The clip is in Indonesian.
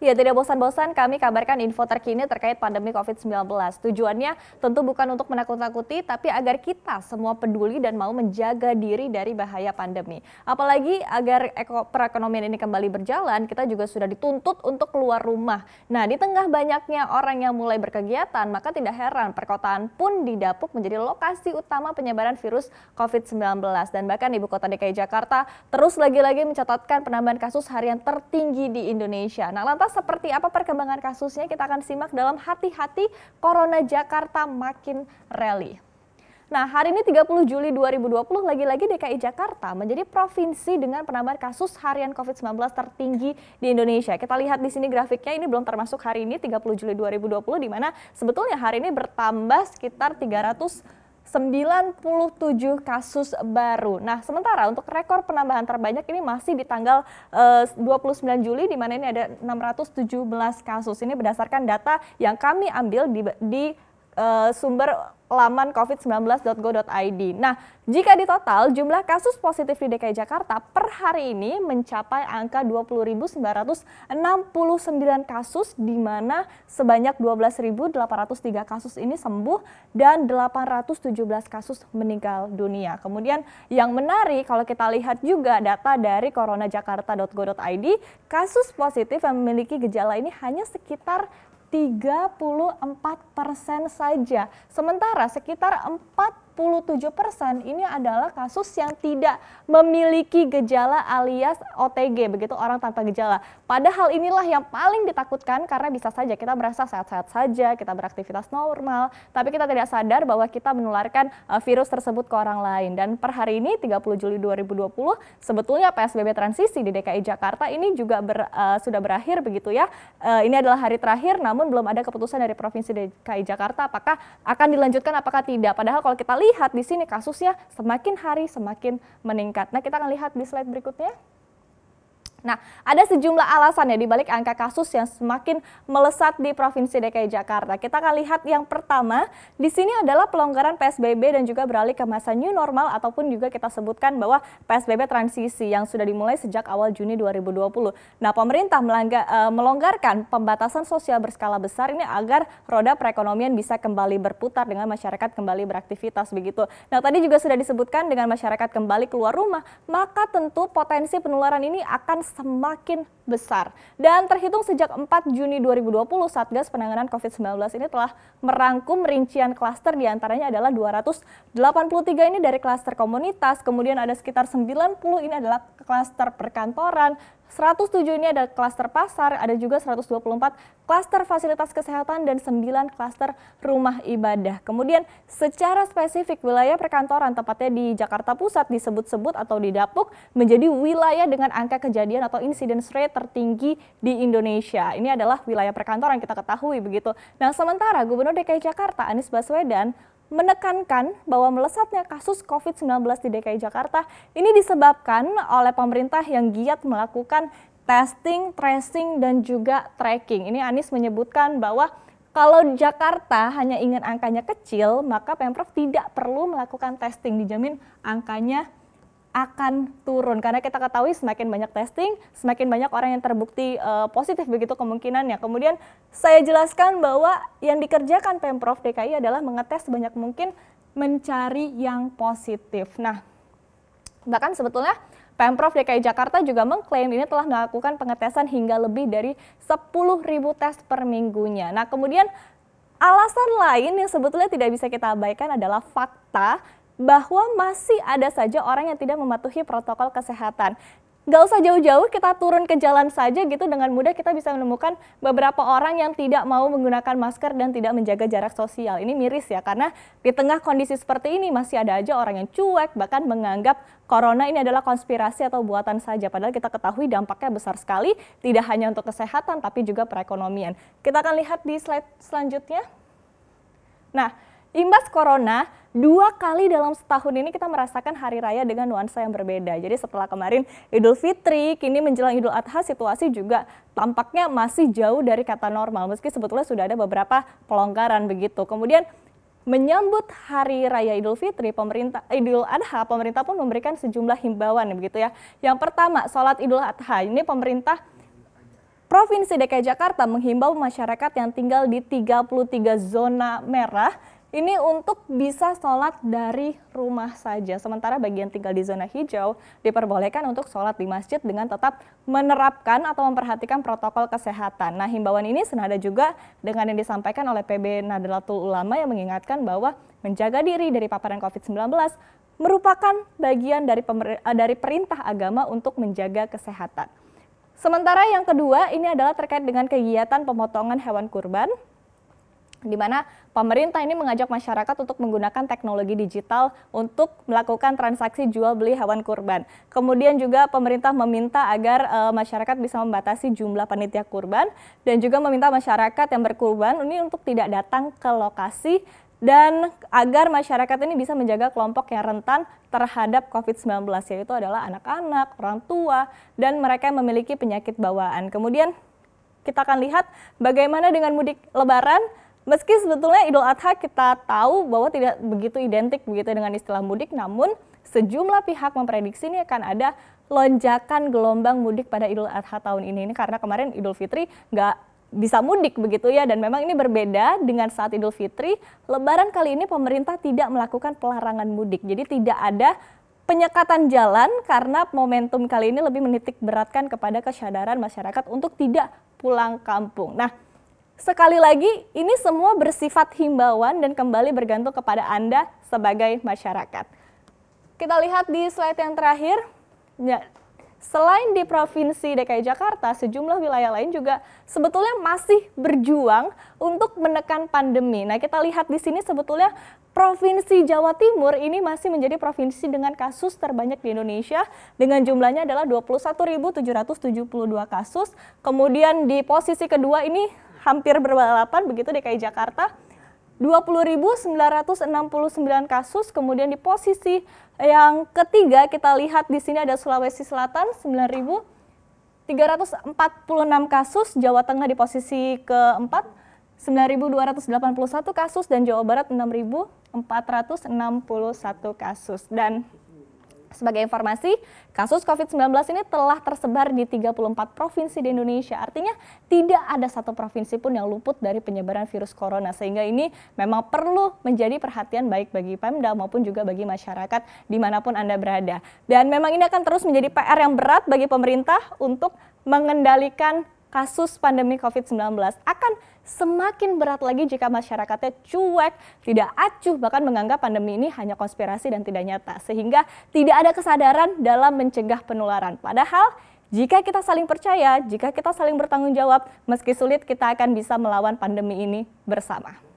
Ya, tidak bosan-bosan kami kabarkan info terkini terkait pandemi COVID-19. Tujuannya tentu bukan untuk menakut-nakuti, tapi agar kita semua peduli dan mau menjaga diri dari bahaya pandemi. Apalagi agar perekonomian ini kembali berjalan, kita juga sudah dituntut untuk keluar rumah. Nah, di tengah banyaknya orang yang mulai berkegiatan, maka tidak heran perkotaan pun didapuk menjadi lokasi utama penyebaran virus COVID-19. Dan bahkan ibu kota DKI Jakarta terus lagi-lagi mencatatkan penambahan kasus harian tertinggi di Indonesia. Nah, lantas seperti apa perkembangan kasusnya kita akan simak dalam hati-hati Corona Jakarta makin rally. Nah, hari ini 30 Juli 2020 lagi-lagi DKI Jakarta menjadi provinsi dengan penambahan kasus harian COVID-19 tertinggi di Indonesia. Kita lihat di sini grafiknya ini belum termasuk hari ini 30 Juli 2020 di mana sebetulnya hari ini bertambah sekitar 300 97 kasus baru. Nah, sementara untuk rekor penambahan terbanyak ini masih di tanggal eh, 29 Juli di mana ini ada 617 kasus. Ini berdasarkan data yang kami ambil di, di eh, sumber laman covid19.go.id. Nah, jika di total jumlah kasus positif di DKI Jakarta per hari ini mencapai angka 20.969 kasus di mana sebanyak 12.803 kasus ini sembuh dan 817 kasus meninggal dunia. Kemudian yang menarik kalau kita lihat juga data dari coronajakarta.go.id, kasus positif yang memiliki gejala ini hanya sekitar 34% saja. Sementara sekitar 4 47% ini adalah kasus yang tidak memiliki gejala alias OTG, begitu orang tanpa gejala. Padahal inilah yang paling ditakutkan karena bisa saja kita merasa sehat-sehat saja, kita beraktivitas normal, tapi kita tidak sadar bahwa kita menularkan eh, virus tersebut ke orang lain. Dan per hari ini 30 Juli 2020 sebetulnya PSBB transisi di DKI Jakarta ini juga ber, uh, sudah berakhir begitu ya. Uh, ini adalah hari terakhir namun belum ada keputusan dari Provinsi DKI Jakarta apakah akan dilanjutkan apakah tidak. Padahal kalau kita lihat lihat di sini kasusnya semakin hari semakin meningkat. Nah, kita akan lihat di slide berikutnya. Nah, ada sejumlah alasan ya dibalik angka kasus yang semakin melesat di Provinsi DKI Jakarta. Kita akan lihat yang pertama, di sini adalah pelonggaran PSBB dan juga beralih ke masa new normal ataupun juga kita sebutkan bahwa PSBB transisi yang sudah dimulai sejak awal Juni 2020. Nah, pemerintah melangga, uh, melonggarkan pembatasan sosial berskala besar ini agar roda perekonomian bisa kembali berputar dengan masyarakat kembali beraktivitas begitu. Nah, tadi juga sudah disebutkan dengan masyarakat kembali keluar rumah, maka tentu potensi penularan ini akan semakin besar. Dan terhitung sejak 4 Juni 2020, Satgas Penanganan COVID-19 ini telah merangkum rincian klaster diantaranya adalah 283 ini dari klaster komunitas, kemudian ada sekitar 90 ini adalah klaster perkantoran, 107 ini ada klaster pasar, ada juga 124 klaster fasilitas kesehatan dan 9 klaster rumah ibadah. Kemudian secara spesifik wilayah perkantoran tepatnya di Jakarta Pusat disebut-sebut atau didapuk menjadi wilayah dengan angka kejadian atau incidence rate tertinggi di Indonesia. Ini adalah wilayah perkantoran kita ketahui begitu. Nah, sementara Gubernur DKI Jakarta Anies Baswedan menekankan bahwa melesatnya kasus COVID-19 di DKI Jakarta ini disebabkan oleh pemerintah yang giat melakukan testing, tracing, dan juga tracking. Ini Anies menyebutkan bahwa kalau Jakarta hanya ingin angkanya kecil, maka Pemprov tidak perlu melakukan testing, dijamin angkanya akan turun karena kita ketahui semakin banyak testing, semakin banyak orang yang terbukti uh, positif begitu kemungkinannya. Kemudian saya jelaskan bahwa yang dikerjakan Pemprov DKI adalah mengetes sebanyak mungkin mencari yang positif. Nah, bahkan sebetulnya Pemprov DKI Jakarta juga mengklaim ini telah melakukan pengetesan hingga lebih dari 10.000 tes per minggunya. Nah, kemudian alasan lain yang sebetulnya tidak bisa kita abaikan adalah fakta bahwa masih ada saja orang yang tidak mematuhi protokol kesehatan. Gak usah jauh-jauh, kita turun ke jalan saja gitu dengan mudah kita bisa menemukan beberapa orang yang tidak mau menggunakan masker dan tidak menjaga jarak sosial. Ini miris ya, karena di tengah kondisi seperti ini masih ada aja orang yang cuek, bahkan menganggap corona ini adalah konspirasi atau buatan saja. Padahal kita ketahui dampaknya besar sekali, tidak hanya untuk kesehatan tapi juga perekonomian. Kita akan lihat di slide selanjutnya. Nah, Imbas corona, dua kali dalam setahun ini kita merasakan hari raya dengan nuansa yang berbeda. Jadi setelah kemarin Idul Fitri, kini menjelang Idul Adha situasi juga tampaknya masih jauh dari kata normal. Meski sebetulnya sudah ada beberapa pelonggaran begitu. Kemudian menyambut hari raya Idul Fitri, pemerintah Idul Adha, pemerintah pun memberikan sejumlah himbauan begitu ya. Yang pertama, sholat Idul Adha ini pemerintah Provinsi DKI Jakarta menghimbau masyarakat yang tinggal di 33 zona merah ini untuk bisa sholat dari rumah saja. Sementara bagian tinggal di zona hijau diperbolehkan untuk sholat di masjid dengan tetap menerapkan atau memperhatikan protokol kesehatan. Nah himbauan ini senada juga dengan yang disampaikan oleh PB Nadlatul Ulama yang mengingatkan bahwa menjaga diri dari paparan COVID-19 merupakan bagian dari, eh, dari perintah agama untuk menjaga kesehatan. Sementara yang kedua ini adalah terkait dengan kegiatan pemotongan hewan kurban di mana pemerintah ini mengajak masyarakat untuk menggunakan teknologi digital untuk melakukan transaksi jual beli hewan kurban. Kemudian juga pemerintah meminta agar e, masyarakat bisa membatasi jumlah panitia kurban dan juga meminta masyarakat yang berkurban ini untuk tidak datang ke lokasi dan agar masyarakat ini bisa menjaga kelompok yang rentan terhadap COVID-19 yaitu adalah anak-anak, orang tua dan mereka yang memiliki penyakit bawaan. Kemudian kita akan lihat bagaimana dengan mudik lebaran Meski sebetulnya Idul Adha kita tahu bahwa tidak begitu identik begitu dengan istilah mudik, namun sejumlah pihak memprediksi ini akan ada lonjakan gelombang mudik pada Idul Adha tahun ini. Ini karena kemarin Idul Fitri nggak bisa mudik begitu ya dan memang ini berbeda dengan saat Idul Fitri. Lebaran kali ini pemerintah tidak melakukan pelarangan mudik. Jadi tidak ada penyekatan jalan karena momentum kali ini lebih menitik beratkan kepada kesadaran masyarakat untuk tidak pulang kampung. Nah, Sekali lagi, ini semua bersifat himbauan dan kembali bergantung kepada Anda sebagai masyarakat. Kita lihat di slide yang terakhir. Ya, selain di Provinsi DKI Jakarta, sejumlah wilayah lain juga sebetulnya masih berjuang untuk menekan pandemi. Nah, kita lihat di sini sebetulnya Provinsi Jawa Timur ini masih menjadi provinsi dengan kasus terbanyak di Indonesia dengan jumlahnya adalah 21.772 kasus. Kemudian di posisi kedua ini hampir berbalapan begitu DKI Jakarta 20.969 kasus, kemudian di posisi yang ketiga kita lihat di sini ada Sulawesi Selatan 9.346 kasus, Jawa Tengah di posisi keempat 9.281 kasus dan Jawa Barat 6.461 kasus. Dan sebagai informasi, kasus COVID-19 ini telah tersebar di 34 provinsi di Indonesia. Artinya tidak ada satu provinsi pun yang luput dari penyebaran virus corona. Sehingga ini memang perlu menjadi perhatian baik bagi Pemda maupun juga bagi masyarakat dimanapun Anda berada. Dan memang ini akan terus menjadi PR yang berat bagi pemerintah untuk mengendalikan kasus pandemi COVID-19. Akan semakin berat lagi jika masyarakatnya cuek, tidak acuh, bahkan menganggap pandemi ini hanya konspirasi dan tidak nyata, sehingga tidak ada kesadaran dalam mencegah penularan. Padahal jika kita saling percaya, jika kita saling bertanggung jawab, meski sulit kita akan bisa melawan pandemi ini bersama.